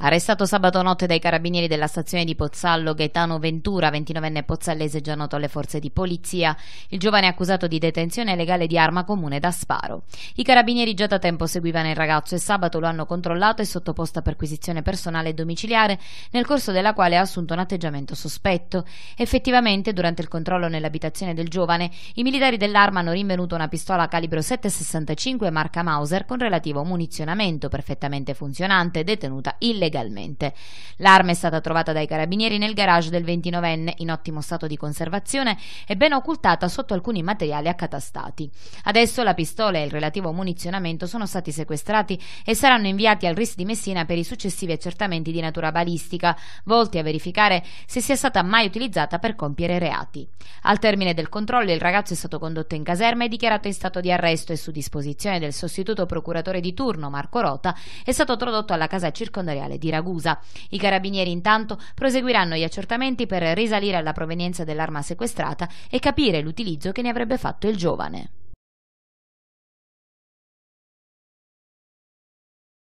Arrestato sabato notte dai carabinieri della stazione di Pozzallo, Gaetano Ventura, 29enne pozzallese già noto alle forze di polizia, il giovane è accusato di detenzione legale di arma comune da sparo. I carabinieri già da tempo seguivano il ragazzo e sabato lo hanno controllato e sottoposto a perquisizione personale e domiciliare, nel corso della quale ha assunto un atteggiamento sospetto. Effettivamente, durante il controllo nell'abitazione del giovane, i militari dell'arma hanno rinvenuto una pistola calibro 7,65 marca Mauser con relativo munizionamento perfettamente funzionante, detenuta illegalmente legalmente. L'arma è stata trovata dai carabinieri nel garage del 29enne in ottimo stato di conservazione e ben occultata sotto alcuni materiali accatastati. Adesso la pistola e il relativo munizionamento sono stati sequestrati e saranno inviati al RIS di Messina per i successivi accertamenti di natura balistica, volti a verificare se sia stata mai utilizzata per compiere reati. Al termine del controllo il ragazzo è stato condotto in caserma e dichiarato in stato di arresto e su disposizione del sostituto procuratore di turno Marco Rota è stato tradotto alla casa circondariale di Ragusa. I carabinieri intanto proseguiranno gli accertamenti per risalire alla provenienza dell'arma sequestrata e capire l'utilizzo che ne avrebbe fatto il giovane.